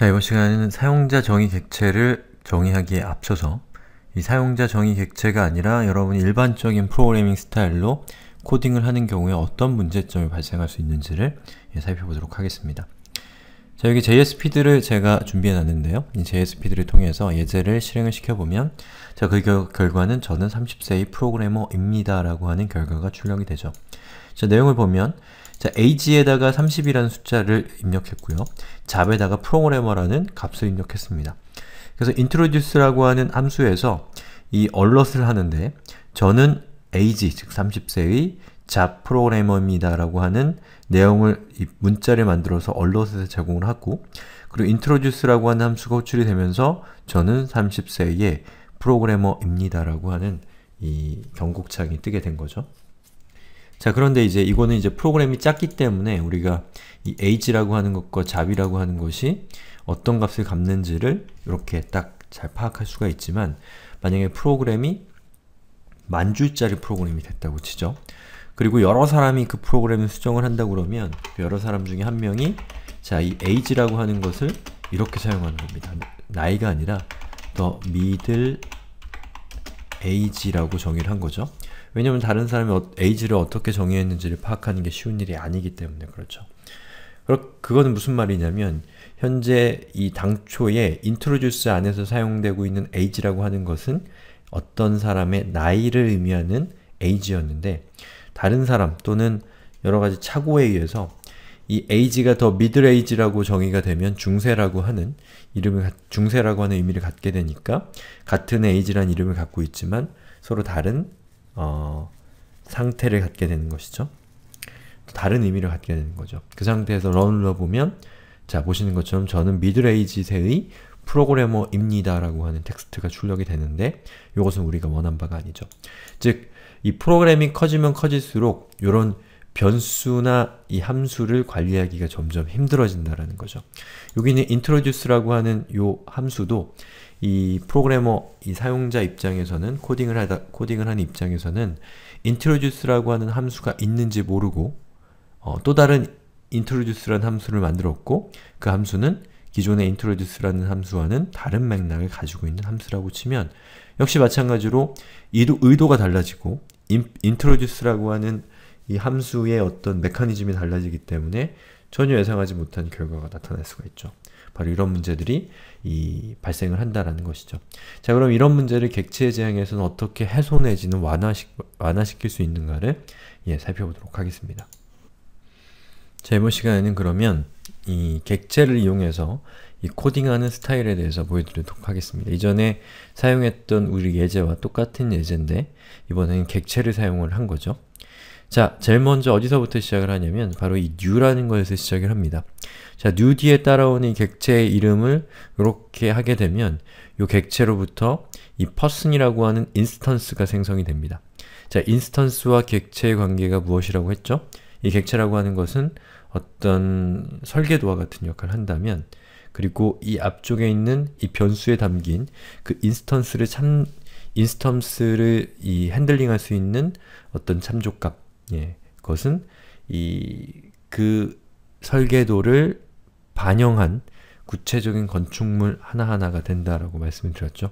자, 이번 시간에는 사용자 정의 객체를 정의하기에 앞서서 이 사용자 정의 객체가 아니라 여러분이 일반적인 프로그래밍 스타일로 코딩을 하는 경우에 어떤 문제점이 발생할 수 있는지를 예, 살펴보도록 하겠습니다. 자, 여기 JSP들을 제가 준비해놨는데요. 이 JSP들을 통해서 예제를 실행을 시켜보면 자, 그 결, 결과는 저는 30세의 프로그래머입니다 라고 하는 결과가 출력이 되죠. 자, 내용을 보면 자, age에다가 30이라는 숫자를 입력했고요. 잡에다가 프로그래머라는 값을 입력했습니다. 그래서 introduce라고 하는 함수에서 이 alert을 하는데 저는 age, 즉 30세의 잡 프로그래머입니다 라고 하는 내용을 문자를 만들어서 alert에 서 제공을 하고 그리고 introduce라고 하는 함수가 호출이 되면서 저는 30세의 프로그래머입니다 라고 하는 이 경고창이 뜨게 된 거죠. 자 그런데 이제 이거는 이제 프로그램이 작기 때문에 우리가 이 age라고 하는 것과 잡이라고 하는 것이 어떤 값을 갚는지를 이렇게 딱 잘 파악할 수가 있지만 만약에 프로그램이 만 줄짜리 프로그램이 됐다고 치죠. 그리고 여러 사람이 그 프로그램을 수정을 한다 그러면 그 여러 사람 중에 한 명이 자, 이 age라고 하는 것을 이렇게 사용하는 겁니다. 나이가 아니라 the middle age라고 정의를 한 거죠. 왜냐면 다른 사람이 어, 에이지를 어떻게 정의했는지를 파악하는 게 쉬운 일이 아니기 때문에 그렇죠. 그거는 무슨 말이냐면 현재 이 당초에 인트로듀스 안에서 사용되고 있는 age라고 하는 것은 어떤 사람의 나이를 의미하는 age였는데 다른 사람 또는 여러가지 착오에 의해서 이 age가 더 middle age라고 정의가 되면 중세라고 하는 이름을 중세라고 하는 의미를 갖게 되니까 같은 age란 이름을 갖고 있지만 서로 다른 어, 상태를 갖게 되는 것이죠. 다른 의미를 갖게 되는 거죠. 그 상태에서 런러 보면 자 보시는 것처럼 저는 미드레이지 세의 프로그래머입니다 라고 하는 텍스트가 출력이 되는데 이것은 우리가 원한 바가 아니죠. 즉, 이 프로그램이 커지면 커질수록 이런 변수나 이 함수를 관리하기가 점점 힘들어진다라는 거죠. 여기 있는 introduce라고 하는 이 함수도 이 프로그래머 이 사용자 입장에서는 코딩을 하다 코딩을 하는 입장에서는 introduce라고 하는 함수가 있는지 모르고 어, 또 다른 introduce라는 함수를 만들었고 그 함수는 기존의 introduce라는 함수와는 다른 맥락을 가지고 있는 함수라고 치면 역시 마찬가지로 의도, 의도가 달라지고 인, introduce라고 하는 이 함수의 어떤 메커니즘이 달라지기 때문에 전혀 예상하지 못한 결과가 나타날 수가 있죠. 바로 이런 문제들이 이 발생을 한다라는 것이죠. 자, 그럼 이런 문제를 객체 재앙에서는 어떻게 해소 내지는 완화시, 완화시킬 수 있는가를 예, 살펴보도록 하겠습니다. 자, 이번 시간에는 그러면 이 객체를 이용해서 이 코딩하는 스타일에 대해서 보여드리도록 하겠습니다. 이전에 사용했던 우리 예제와 똑같은 예제인데 이번에는 객체를 사용을 한 거죠. 자, 제일 먼저 어디서부터 시작을 하냐면 바로 이 new라는 것에서 시작을 합니다. 자, new 뒤에 따라오는 객체의 이름을 이렇게 하게 되면 이 객체로부터 이 person이라고 하는 인스턴스가 생성이 됩니다. 자, 인스턴스와 객체의 관계가 무엇이라고 했죠? 이 객체라고 하는 것은 어떤 설계도와 같은 역할을 한다면 그리고 이 앞쪽에 있는 이 변수에 담긴 그 인스턴스를 참 인스턴스를 이 핸들링할 수 있는 어떤 참조값 예, 그것은 이 그 설계도를 반영한 구체적인 건축물 하나하나가 된다라고 말씀을 드렸죠.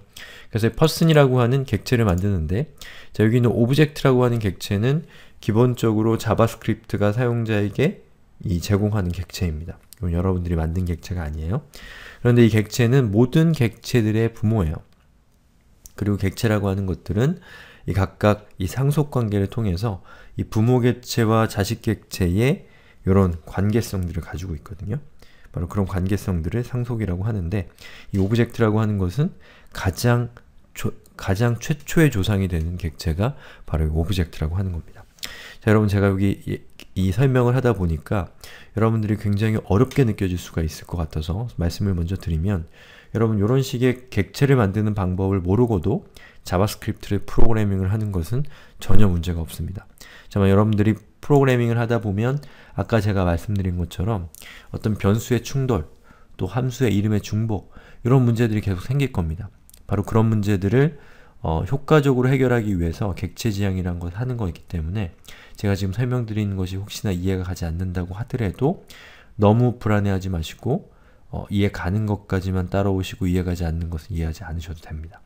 그래서 퍼슨이라고 하는 객체를 만드는데 자 여기 있는 오브젝트라고 하는 객체는 기본적으로 자바스크립트가 사용자에게 이 제공하는 객체입니다. 여러분들이 만든 객체가 아니에요. 그런데 이 객체는 모든 객체들의 부모예요. 그리고 객체라고 하는 것들은 이 각각 이 상속 관계를 통해서 이 부모 객체와 자식 객체의 이런 관계성들을 가지고 있거든요. 바로 그런 관계성들을 상속이라고 하는데 이 오브젝트라고 하는 것은 가장 조, 가장 최초의 조상이 되는 객체가 바로 이 오브젝트라고 하는 겁니다. 자, 여러분 제가 여기 이 설명을 하다 보니까 여러분들이 굉장히 어렵게 느껴질 수가 있을 것 같아서 말씀을 먼저 드리면 여러분 이런 식의 객체를 만드는 방법을 모르고도 자바스크립트를 프로그래밍을 하는 것은 전혀 문제가 없습니다. 정말 여러분들이 프로그래밍을 하다 보면 아까 제가 말씀드린 것처럼 어떤 변수의 충돌, 또 함수의 이름의 중복 이런 문제들이 계속 생길 겁니다. 바로 그런 문제들을 어, 효과적으로 해결하기 위해서 객체 지향이란 라걸 하는 거이기 때문에 제가 지금 설명드리는 것이 혹시나 이해가 가지 않는다고 하더라도 너무 불안해하지 마시고 어, 이해 가는 것까지만 따라오시고 이해 가지 않는 것은 이해하지 않으셔도 됩니다.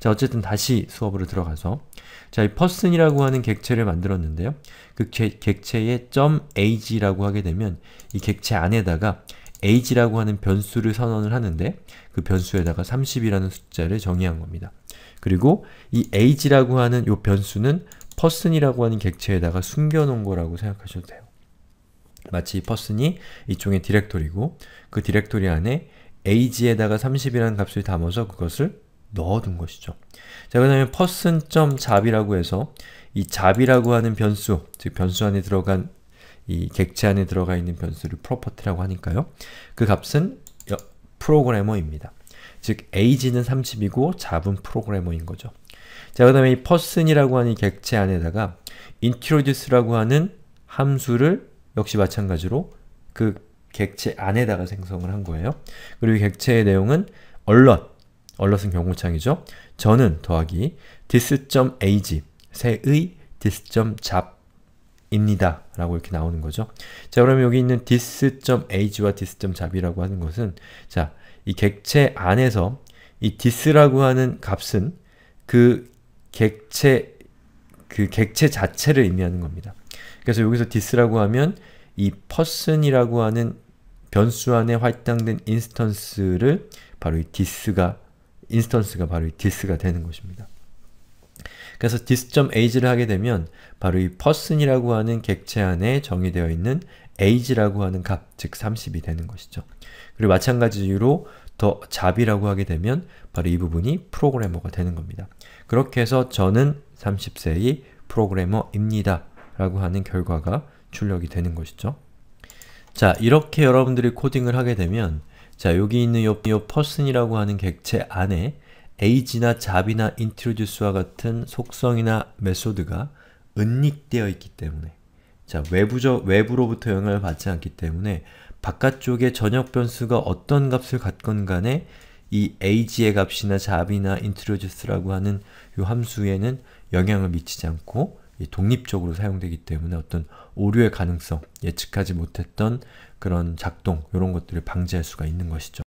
자 어쨌든 다시 수업으로 들어가서 자이 person이라고 하는 객체를 만들었는데요. 그 객체의 .ag라고 e 하게 되면 이 객체 안에다가 age라고 하는 변수를 선언을 하는데 그 변수에다가 30이라는 숫자를 정의한 겁니다. 그리고 이 age라고 하는 요 변수는 p e r s o n 이라고 하는 객체에다가 숨겨놓은 거라고 생각하셔도 돼요. 마치 퍼슨이 이쪽에 디렉토리고 그 디렉토리 안에 age에다가 30이라는 값을 담아서 그것을 넣어둔 것이죠. 자, 그 다음에 person.java라고 해서 이 java라고 하는 변수, 즉 변수 안에 들어간 이 객체 안에 들어가 있는 변수를 property라고 하니까요. 그 값은 프로그래머입니다. 즉 age는 30이고 잡은 프로그래머인 거죠. 자, 그 다음에 이 person이라고 하는 객체 안에다가 introduce라고 하는 함수를 역시 마찬가지로 그 객체 안에다가 생성을 한 거예요. 그리고 객체의 내용은 alert, alert은 경고창이죠. 저는 더하기 this.age, 새의 this.잡입니다. 라고 이렇게 나오는 거죠. 자, 그러면 여기 있는 this.age와 this.잡이라고 하는 것은 자, 이 객체 안에서 이 i s 라고 하는 값은 그 객체 그 객체 자체를 의미하는 겁니다. 그래서 여기서 디스라고 하면 이 person이라고 하는 변수 안에 할당된 인스턴스를 바로 이 디스가 인스턴스가 바로 이 디스가 되는 것입니다. 그래서 dis.age를 하게 되면 바로 이 person이라고 하는 객체 안에 정의되어 있는 age라고 하는 값, 즉 30이 되는 것이죠. 그리고 마찬가지로 더 잡이라고 하게 되면 바로 이 부분이 프로그래머가 되는 겁니다. 그렇게 해서 저는 30세의 프로그래머입니다. 라고 하는 결과가 출력이 되는 것이죠. 자, 이렇게 여러분들이 코딩을 하게 되면 자, 여기 있는 요, 요 person이라고 하는 객체 안에 age나 잡이나 introduce와 같은 속성이나 메소드가 은닉되어 있기 때문에 자, 외부적, 외부로부터 영향을 받지 않기 때문에 바깥쪽의 전역 변수가 어떤 값을 갖건 간에 이 ag의 값이나 잡이나 introduce라고 하는 이 함수에는 영향을 미치지 않고 독립적으로 사용되기 때문에 어떤 오류의 가능성, 예측하지 못했던 그런 작동, 이런 것들을 방지할 수가 있는 것이죠.